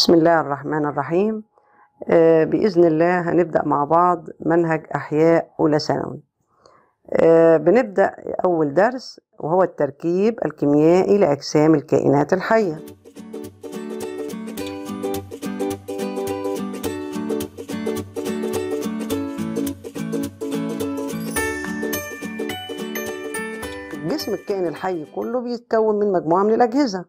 بسم الله الرحمن الرحيم آه، بإذن الله هنبدأ مع بعض منهج أحياء أولى ثانوي آه، بنبدأ أول درس وهو التركيب الكيميائي لأجسام الكائنات الحية جسم الكائن الحي كله بيتكون من مجموعة من الأجهزة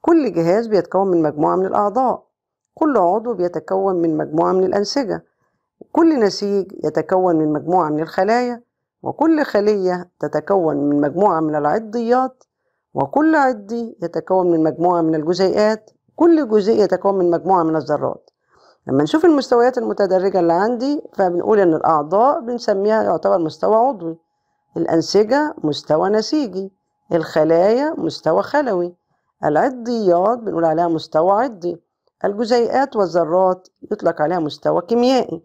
كل جهاز بيتكون من مجموعة من الأعضاء كل عضو بيتكون من مجموعة من الأنسجة وكل نسيج يتكون من مجموعة من الخلايا وكل خلية تتكون من مجموعة من العضيات وكل عضي يتكون من مجموعة من الجزيئات كل جزيء يتكون من مجموعة من الذرات لما نشوف المستويات المتدرجة اللي عندي فبنقول إن الأعضاء بنسميها يعتبر مستوى عضوي الأنسجة مستوى نسيجي الخلايا مستوى خلوي العضيات بنقول عليها مستوى عضي الجزيئات والذرات يطلق عليها مستوى كيميائي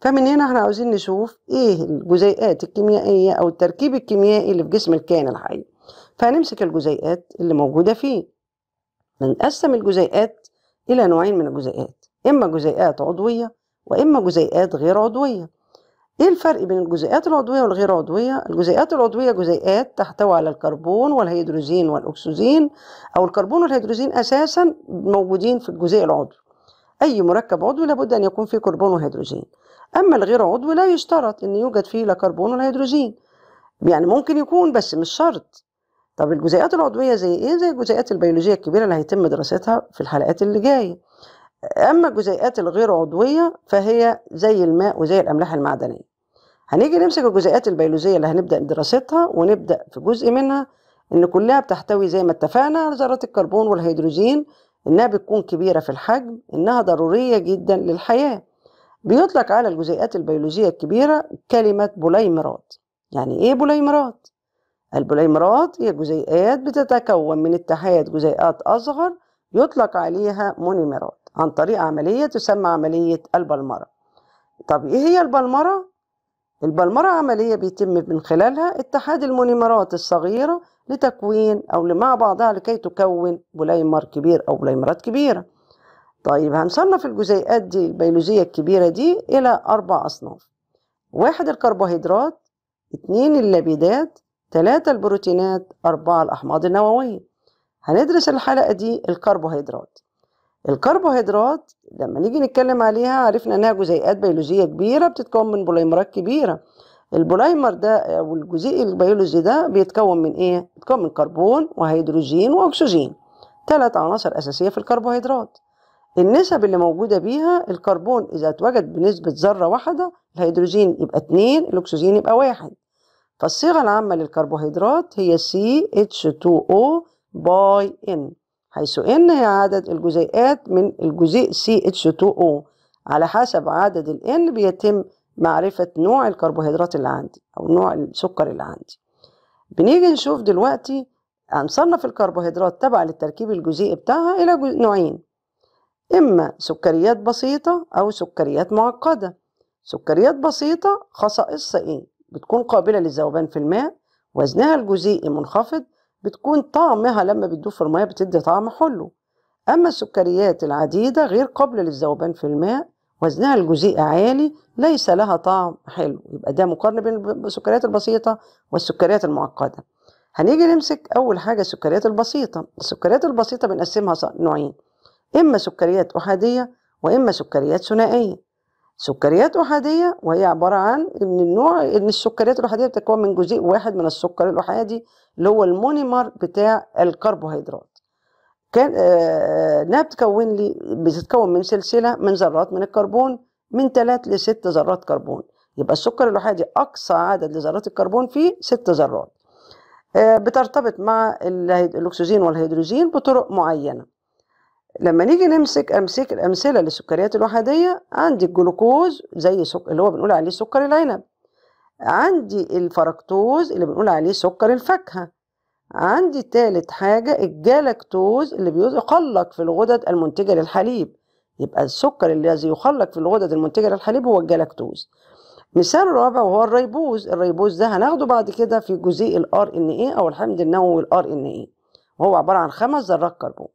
فمن هنا احنا عاوزين نشوف ايه الجزيئات الكيميائية او التركيب الكيميائي اللي في جسم الكائن الحي فهنمسك الجزيئات اللي موجودة فيه بنقسم الجزيئات إلى نوعين من الجزيئات إما جزيئات عضوية وإما جزيئات غير عضوية ايه الفرق بين الجزيئات العضويه والغير عضويه الجزيئات العضويه جزيئات تحتوي على الكربون والهيدروجين والاكسجين او الكربون والهيدروجين اساسا موجودين في الجزيء العضوي اي مركب عضوي لابد ان يكون فيه كربون وهيدروجين اما الغير عضوي لا يشترط ان يوجد فيه لا كربون ولا هيدروجين يعني ممكن يكون بس مش شرط طب الجزيئات العضويه زي ايه زي الجزيئات البيولوجيه الكبيره اللي هيتم دراستها في الحلقات اللي جايه أما الجزيئات الغير عضوية فهي زي الماء وزي الأملاح المعدنية هنيجي نمسك الجزيئات البيولوجية اللي هنبدأ دراستها ونبدأ في جزء منها إن كلها بتحتوي زي ما اتفقنا على ذرات الكربون والهيدروجين إنها بتكون كبيرة في الحجم إنها ضرورية جدا للحياة بيطلق على الجزيئات البيولوجية الكبيرة كلمة بوليمرات يعني إيه بوليمرات؟ البوليمرات هي جزيئات بتتكون من اتحاد جزيئات أصغر يطلق عليها مونيمرات عن طريق عملية تسمى عملية البلمرة طب إيه هي البلمرة؟ البلمرة عملية بيتم من خلالها اتحاد المونيمرات الصغيرة لتكوين أو مع بعضها لكي تكون بوليمر كبير أو بوليمرات كبيرة طيب هنصنف الجزيئات دي البيولوجية الكبيرة دي إلى أربع أصناف واحد الكربوهيدرات اتنين اللبيدات تلاتة البروتينات أربعة الأحماض النووية هندرس الحلقة دي الكربوهيدرات الكربوهيدرات لما نيجي نتكلم عليها عرفنا انها جزيئات بيولوجيه كبيره بتتكون من بوليمرات كبيره البولايمر ده او الجزيء البيولوجي ده بيتكون من ايه بيتكون من كربون وهيدروجين واكسجين ثلاث عناصر اساسيه في الكربوهيدرات النسب اللي موجوده بيها الكربون اذا اتوجد بنسبه ذره واحده الهيدروجين يبقى اتنين الاكسجين يبقى واحد فالصيغه العامه للكربوهيدرات هي سي اتش 2 او باي ان حيث إن هي عدد الجزيئات من الجزيء CH2O على حسب عدد ال N بيتم معرفة نوع الكربوهيدرات اللي عندي أو نوع السكر اللي عندي بنيجي نشوف دلوقتي هنصنف الكربوهيدرات تبع للتركيب الجزيئي بتاعها إلى نوعين إما سكريات بسيطة أو سكريات معقدة سكريات بسيطة خصائصها إيه؟ بتكون قابلة للذوبان في الماء وزنها الجزيئي منخفض بتكون طعمها لما بتدوب في المية بتدي طعم حلو أما السكريات العديدة غير قابلة للذوبان في الماء وزنها الجزيئي عالي ليس لها طعم حلو يبقى ده مقارنة بين السكريات البسيطة والسكريات المعقدة هنيجي نمسك أول حاجة السكريات البسيطة السكريات البسيطة بنقسمها نوعين إما سكريات أحادية وإما سكريات ثنائية سكريات أحادية وهي عبارة عن ان النوع إن السكريات الأحادية بتتكون من جزيء واحد من السكر الأحادي اللي هو المونيمر بتاع الكربوهيدرات كان آه، آه، إنها بتكون لي بتتكون من سلسلة من ذرات من الكربون من 3 ل 6 ذرات كربون يبقى السكر الأحادي أقصى عدد لذرات الكربون فيه 6 ذرات آه، بترتبط مع الأكسجين والهيدروجين بطرق معينة لما نيجي نمسك امسك الامثله للسكريات الوحديه عندي الجلوكوز زي سك... اللي هو بنقول عليه سكر العنب عندي الفركتوز اللي بنقول عليه سكر الفاكهه عندي تالت حاجة الجلاكتوز اللي بيخلق في الغدد المنتجة للحليب يبقى السكر الذي يخلق في الغدد المنتجة للحليب هو الجلاكتوز مثال رابع وهو الريبوز الريبوز ده هناخده بعد كده في جزيء الار ان ايه او الحمض النووي الار ان ايه وهو عبارة عن خمس ذرات كربون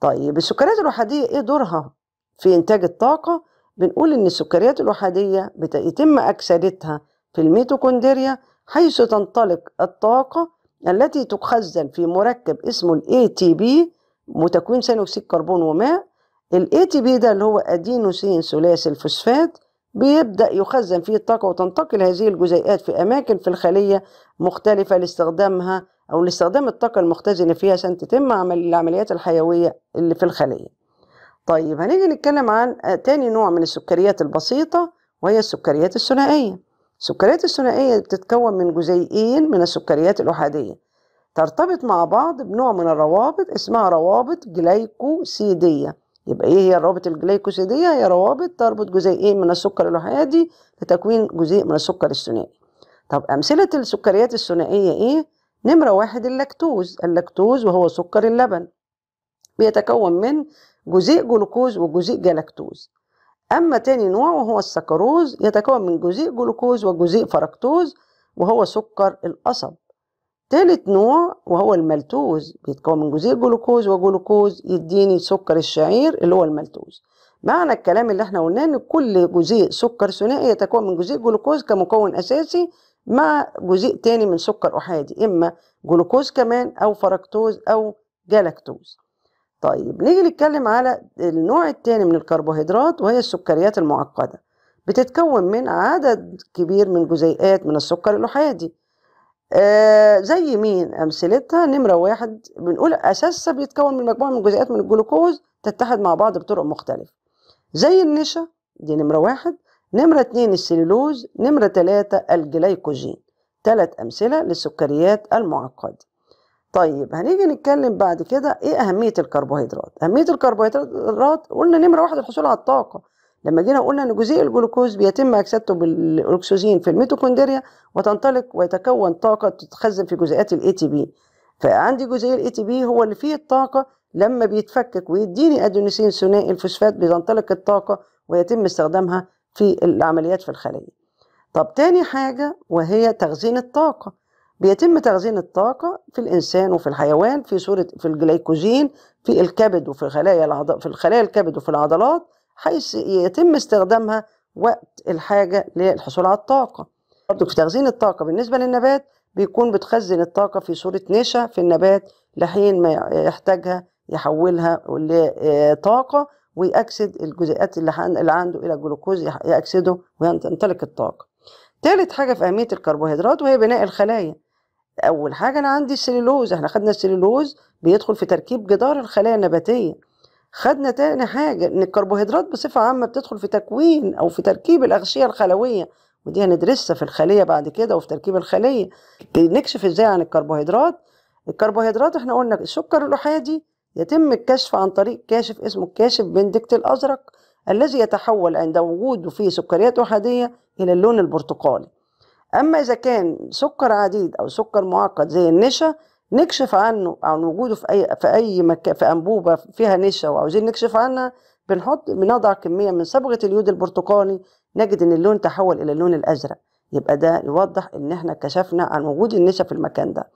طيب السكريات الوحدية إيه دورها في إنتاج الطاقة؟ بنقول إن السكريات الوحدية بيتم أكسدتها في الميتوكوندريا حيث تنطلق الطاقة التي تخزن في مركب اسمه الـ ATP متكوين ثاني أكسيد كربون وماء الـ ATP ده اللي هو أدينوسين ثلاثي الفوسفات بيبدأ يخزن فيه الطاقة وتنتقل هذه الجزيئات في أماكن في الخلية مختلفة لاستخدامها أو لاستخدام الطاقة المختزنة فيها عشان تتم عمل العمليات الحيوية اللي في الخلية طيب هنيجي نتكلم عن آه، تاني نوع من السكريات البسيطة وهي السكريات الثنائية السكريات الثنائية بتتكون من جزيئين من السكريات الأحادية ترتبط مع بعض بنوع من الروابط اسمها روابط جليكوسيدية يبقى ايه هي الروابط الجليكوسيدية هي روابط تربط جزيئين من السكر الأحادي لتكوين جزيء من السكر الثنائي طب أمثلة السكريات الثنائية ايه نمرة واحد اللاكتوز اللاكتوز وهو سكر اللبن بيتكون من جزيء جلوكوز وجزيء جالكتوز أما تاني نوع وهو السكروز يتكون من جزيء جلوكوز وجزيء فركتوز وهو سكر القصب تالت نوع وهو الملتوز بيتكون من جزيء جلوكوز وجلوكوز يديني سكر الشعير اللي هو الملتوز معنى الكلام اللي احنا قلناه ان كل جزيء سكر ثنائي يتكون من جزيء جلوكوز كمكون اساسي مع جزيء تاني من سكر أحادي إما جلوكوز كمان أو فركتوز أو جلاكتوز طيب نيجي نتكلم على النوع التاني من الكربوهيدرات وهي السكريات المعقدة بتتكون من عدد كبير من جزيئات من السكر الأحادي آه زي مين أمثلتها نمرة واحد بنقول أساسها بيتكون من مجموعة من جزيئات من الجلوكوز تتحد مع بعض بطرق مختلفة زي النشا دي نمرة واحد نمرة 2 السليلوز نمرة 3 الجليكوجين ثلاث أمثلة للسكريات المعقدة طيب هنيجي نتكلم بعد كده ايه أهمية الكربوهيدرات أهمية الكربوهيدرات قلنا نمرة واحد الحصول على الطاقة لما جينا قلنا ان جزيء الجلوكوز بيتم اكسدته بالاكسجين في الميتوكوندريا وتنطلق ويتكون طاقه تتخزن في جزيئات الاي تي بي فعندي جزيء الاي تي بي هو اللي فيه الطاقه لما بيتفكك ويديني ادينوسين ثنائي الفوسفات بتنطلق الطاقه ويتم استخدامها في العمليات في الخلية طب تاني حاجة وهي تخزين الطاقة بيتم تخزين الطاقة في الإنسان وفي الحيوان في صورة في الجليكوجين في الكبد وفي خلايا العض... في الخلايا الكبد وفي العضلات حيث يتم استخدامها وقت الحاجة للحصول على الطاقة برضو في تخزين الطاقة بالنسبة للنبات بيكون بتخزن الطاقة في صورة نشا في النبات لحين ما يحتاجها يحولها لطاقة آه، ويأكسد الجزيئات اللي عنده إلى جلوكوز يأكسده ويمتلك الطاقة تالت حاجة في أهمية الكربوهيدرات وهي بناء الخلايا أول حاجة أنا عندي السليلوز احنا خدنا السليلوز بيدخل في تركيب جدار الخلايا النباتية خدنا تاني حاجة إن الكربوهيدرات بصفة عامة بتدخل في تكوين أو في تركيب الأغشية الخلوية ودي هندرسها في الخلية بعد كده وفي تركيب الخلية نكشف إزاي عن الكربوهيدرات الكربوهيدرات احنا قلنا السكر الأحادي يتم الكشف عن طريق كاشف اسمه الكاشف بندكت الأزرق الذي يتحول عند وجوده في سكريات أحادية إلى اللون البرتقالي أما إذا كان سكر عديد أو سكر معقد زي النشا نكشف عنه عن وجوده في أي في أي مكان في أنبوبة فيها نشا وعاوزين نكشف عنها بنحط بنضع كمية من صبغة اليود البرتقالي نجد إن اللون تحول إلى اللون الأزرق يبقى ده يوضح إن إحنا كشفنا عن وجود النشا في المكان ده